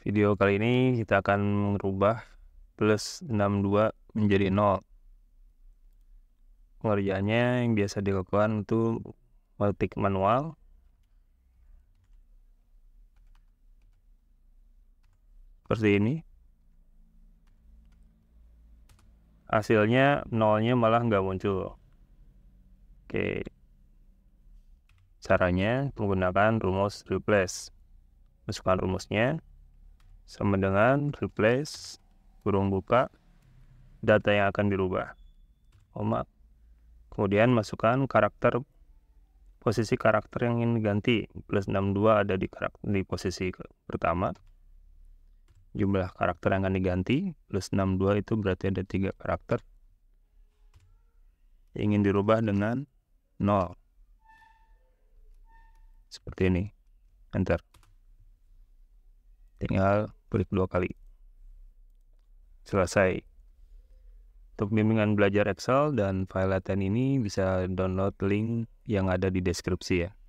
Video kali ini kita akan merubah plus 62 menjadi 0. Pengerjaannya yang biasa dilakukan itu multik manual. Seperti ini. Hasilnya nolnya malah nggak muncul. Oke. Caranya menggunakan rumus replace. Masukkan rumusnya sama dengan replace kurung buka data yang akan dirubah koma oh, kemudian masukkan karakter posisi karakter yang ingin diganti plus 62 ada di karakter di posisi pertama jumlah karakter yang akan diganti plus 62 itu berarti ada tiga karakter yang ingin dirubah dengan 0 seperti ini enter tinggal klik dua kali selesai untuk bimbingan belajar Excel dan file latihan ini bisa download link yang ada di deskripsi ya